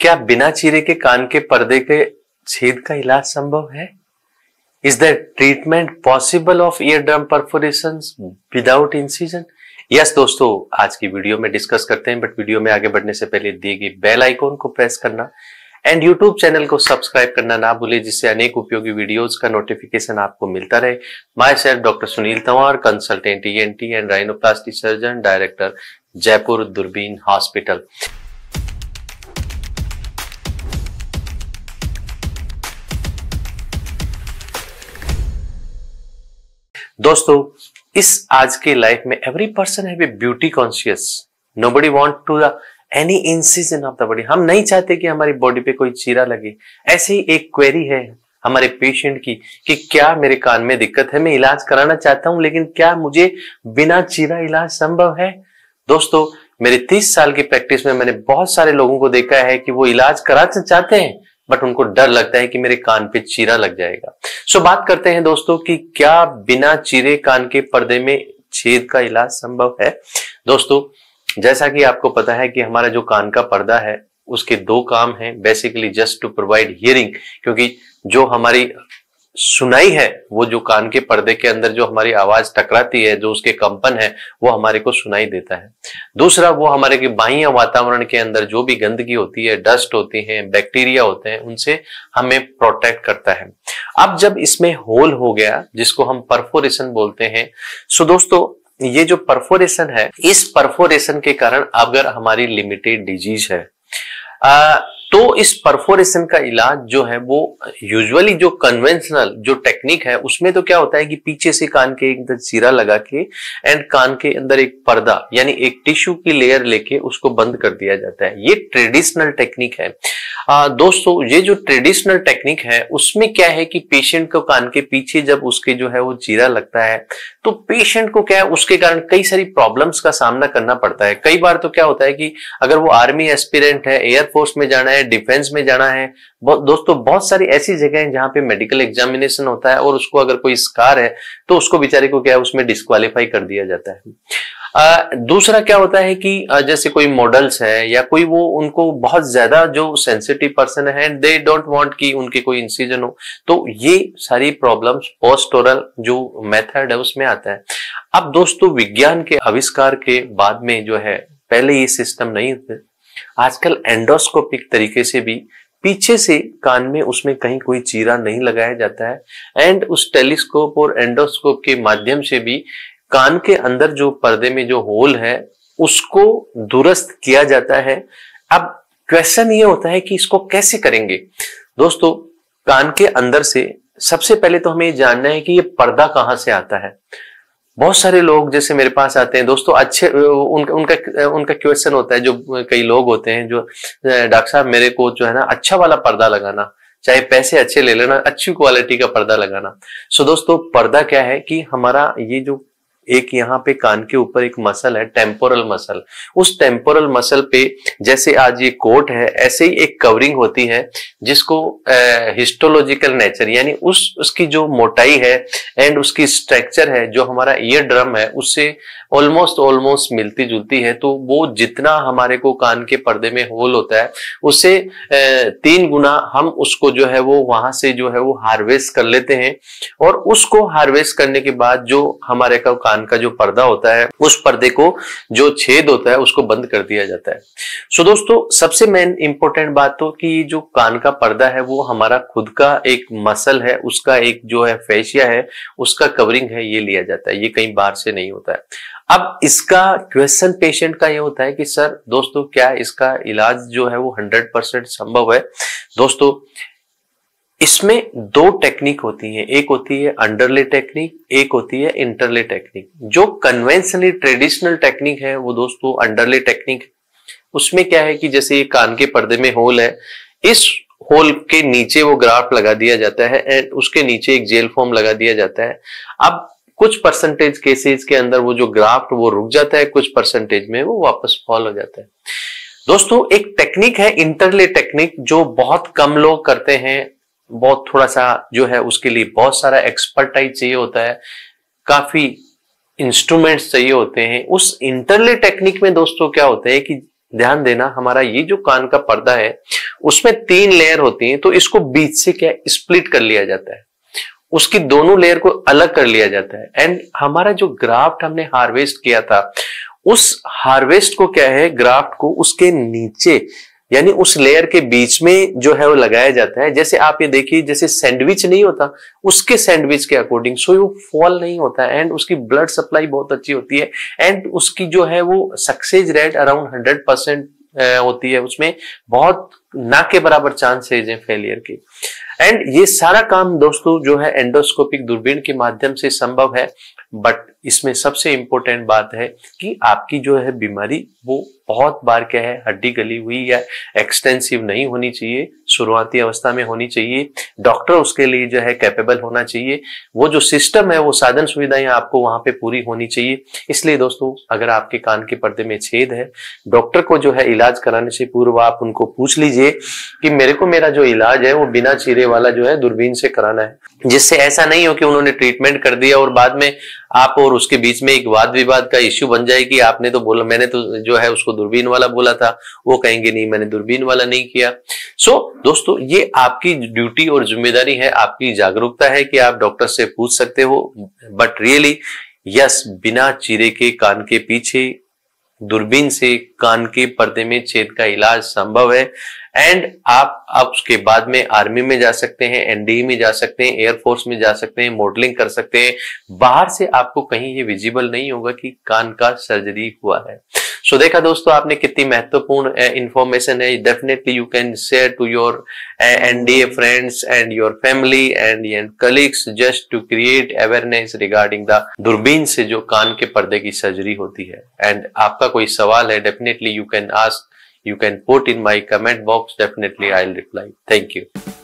क्या बिना चीरे के कान के पर्दे के छेद का इलाज संभव है is the treatment possible of ear drum perforation without incision yes दोस्तों आज की वीडियो में डिस्कस करते हैं बट वीडियो में आगे बढ़ने से पहले दिए गए बेल आइकॉन को प्रेस करना एंड यूट्यूब चैनल को सब्सक्राइब करना ना भूले जिससे अनेक उपयोगी वीडियोस का नोटिफिकेशन आपको मिलता रहे myself doctor Sunil Tanwar consultant E N T and rhinoplasty surgeon director Jaipur Doorbeen hospital दोस्तों इस आज के लाइफ में एवरी पर्सन है beauty conscious nobody want to any incision of the body हम नहीं चाहते कि हमारी बॉडी पे कोई चीरा लगे ऐसे ही एक क्वेरी है हमारे पेशेंट की कि क्या मेरे कान में दिक्कत है मैं इलाज कराना चाहता हूं लेकिन क्या मुझे बिना चीरा इलाज संभव है दोस्तों मेरे तीस साल की प्रैक्टिस में मैंने बहुत सारे लोगों को देखा है कि वो इलाज कराना चाहते हैं बट उनको डर लगता है कि मेरे कान पे चीरा लग जाएगा सो बात करते हैं दोस्तों कि क्या बिना चीरे कान के पर्दे में छेद का इलाज संभव है दोस्तों जैसा कि आपको पता है कि हमारा जो कान का पर्दा है उसके दो काम है basically just to provide hearing क्योंकि जो हमारी सुनाई है वो जो कान के पर्दे के अंदर जो हमारी आवाज टकराती है जो उसके कंपन है वो हमारे को सुनाई देता है दूसरा वो हमारे के बाह्य वातावरण के अंदर जो भी गंदगी होती है डस्ट होती है बैक्टीरिया होते हैं उनसे हमें प्रोटेक्ट करता है अब जब इसमें होल हो गया जिसको हम परफोरेशन बोलते हैं सो दोस्तों ये जो परफोरेशन है इस परफोरेशन के कारण अगर हमारी लिमिटेड डिजीज है आ, तो इस परफोरेशन का इलाज जो है वो यूजुअली जो कन्वेंशनल जो टेक्निक है उसमें तो क्या होता है कि पीछे से कान के अंदर सीरा लगा के एंड कान के अंदर एक पर्दा यानी एक टिश्यू की लेयर लेके उसको बंद कर दिया जाता है ये ट्रेडिशनल टेक्निक है आ, दोस्तों ये जो ट्रेडिशनल टेक्निक है उसमें क्या है कि पेशेंट को कान के पीछे जब उसके जो है वो जीरा लगता है तो पेशेंट को क्या है उसके कारण कई सारी प्रॉब्लम्स का सामना करना पड़ता है कई बार तो क्या होता है कि अगर वो आर्मी एस्पिरेंट है एयरफोर्स में जाना है डिफेंस में जाना है दोस्तों बहुत सारी ऐसी जगह है जहां पे मेडिकल एग्जामिनेशन होता है और उसको अगर कोई स्कार है तो उसको बेचारे को क्या है उसमें डिस्कालीफाई कर दिया जाता है आ, दूसरा क्या होता है कि जैसे कोई मॉडल्स है या कोई वो उनको बहुत ज्यादा जो सेंसिटिव पर्सन है दे डोंट वांट कि उनके कोई इंसिजन हो तो ये सारी प्रॉब्लम्स पोस्टोरल जो मेथड है उसमें आता है अब दोस्तों विज्ञान के आविष्कार के बाद में जो है पहले ये सिस्टम नहीं थे आजकल एंडोस्कोपिक तरीके से भी पीछे से कान में उसमें कहीं कोई चीरा नहीं लगाया जाता है एंड उस टेलीस्कोप और एंडोस्कोप के माध्यम से भी कान के अंदर जो पर्दे में जो होल है उसको दुरुस्त किया जाता है अब क्वेश्चन ये होता है कि इसको कैसे करेंगे दोस्तों कान के अंदर से सबसे पहले तो हमें जानना है कि ये पर्दा कहां से आता है बहुत सारे लोग जैसे मेरे पास आते हैं दोस्तों अच्छे उनका उनका उनका क्वेश्चन होता है जो कई लोग होते हैं जो डॉक्टर साहब मेरे को जो है ना अच्छा वाला पर्दा लगाना चाहे पैसे अच्छे ले लेना अच्छी क्वालिटी का पर्दा लगाना सो दोस्तों पर्दा क्या है कि हमारा ये जो एक यहाँ पे कान के ऊपर एक मसल है टेम्पोरल मसल उस टेम्पोरल मसल पे जैसे आज ये कोट है ऐसे ही एक कवरिंग होती है जिसको हिस्टोलॉजिकल नेचर यानी उस उसकी जो मोटाई है एंड उसकी स्ट्रक्चर है जो हमारा ईयर ड्रम है उससे ऑलमोस्ट ऑलमोस्ट मिलती जुलती है तो वो जितना हमारे को कान के पर्दे में होल होता है उससे तीन गुना हम उसको जो है वो वहां से जो है वो हार्वेस्ट कर लेते हैं और उसको हार्वेस्ट करने के बाद जो हमारे का कान कान का जो पर्दा होता है उस पर्दे को जो छेद होता है उसको बंद कर दिया जाता है सो दोस्तों सबसे मेन इंपॉर्टेंट बात तो कि जो कान का पर्दा है वो हमारा खुद का एक मसल है उसका एक जो है फेशिया है उसका कवरिंग है ये लिया जाता है ये कहीं बाहर से नहीं होता है अब इसका क्वेश्चन पेशेंट का ये होता है कि सर दोस्तों क्या इसका इलाज जो है वो हंड्रेड संभव है दोस्तों इसमें दो टेक्निक होती है एक होती है अंडरले टेक्निक एक होती है इंटरले टेक्निक जो कन्वेंशनली ट्रेडिशनल टेक्निक है वो दोस्तों अंडरले टेक्निक उसमें क्या है कि जैसे ये कान के पर्दे में होल है इस होल के नीचे वो ग्राफ लगा दिया जाता है एंड उसके नीचे एक जेल फॉर्म लगा दिया जाता है अब कुछ परसेंटेज केसेस के अंदर वो जो ग्राफ्ट वो रुक जाता है कुछ परसेंटेज में वो वापस फॉल हो जाता है दोस्तों एक टेक्निक है इंटरले टेक्निक जो बहुत कम लोग करते हैं बहुत थोड़ा सा जो है उसके लिए बहुत सारा एक्सपर्टाइज चाहिए होता है काफी इंस्ट्रूमेंट्स चाहिए होते हैं उस इंटरले टेक्निक में दोस्तों क्या होता है कि ध्यान देना हमारा ये जो कान का पर्दा है उसमें तीन लेयर होती हैं तो इसको बीच से क्या स्प्लिट कर लिया जाता है उसकी दोनों लेयर को अलग कर लिया जाता है एंड हमारा जो ग्राफ्ट हमने हार्वेस्ट किया था उस हार्वेस्ट को क्या है ग्राफ्ट को उसके नीचे यानी उस लेयर के बीच में जो है वो लगाया जाता है जैसे आप ये देखिए जैसे सैंडविच नहीं होता उसके सैंडविच के अकॉर्डिंग सो वो फॉल नहीं होता है एंड उसकी ब्लड सप्लाई बहुत अच्छी होती है एंड उसकी जो है वो success rate around hundred percent होती है उसमें बहुत ना के बराबर चांसेज है फेलियर की एंड ये सारा काम दोस्तों जो है एंडोस्कोपिक दूरबीन के माध्यम से संभव है बट इसमें सबसे इंपॉर्टेंट बात है कि आपकी जो है बीमारी वो बहुत बार क्या है हड्डी गली हुई या एक्सटेंसिव नहीं होनी चाहिए शुरुआती अवस्था में होनी चाहिए डॉक्टर उसके लिए जो है कैपेबल होना चाहिए वो जो सिस्टम है वो साधन सुविधाएं आपको वहां पे पूरी होनी चाहिए इसलिए दोस्तों अगर आपके कान के पर्दे में छेद है डॉक्टर को जो है इलाज कराने से पूर्व आप उनको पूछ लीजिए ये कि मेरे को मेरा जो इलाज है वो बिना चीरे वाला जो है दूरबीन से कराना है जिससे ऐसा नहीं हो कि उन्होंने ट्रीटमेंट कर दिया और बाद में आप और उसके बीच में एक वाद विवाद का इश्यू बन जाए कि आपने तो बोला मैंने तो जो है उसको दूरबीन वाला बोला था वो कहेंगे नहीं मैंने दूरबीन वाला नहीं किया सो so, दोस्तों ये आपकी ड्यूटी और जिम्मेदारी है आपकी जागरूकता है कि आप डॉक्टर से पूछ सकते हो बट रियली यस बिना चीरे के कान के पीछे दूरबीन से कान के पर्दे में छेद का इलाज संभव है एंड आप आप उसके बाद में आर्मी में जा सकते हैं एनडीए e में जा सकते हैं एयरफोर्स में जा सकते हैं मॉडलिंग कर सकते हैं बाहर से आपको कहीं ये विजिबल नहीं होगा कि कान का सर्जरी हुआ है सो so, देखा दोस्तों आपने कितनी महत्वपूर्ण इंफॉर्मेशन है definitely you can share to your NDA friends and your family and and colleagues just to create awareness regarding the Doorbeen से जो कान के पर्दे की सर्जरी होती है एंड आपका कोई सवाल है definitely you can ask you can put in my comment box. Definitely I'll reply. Thank you.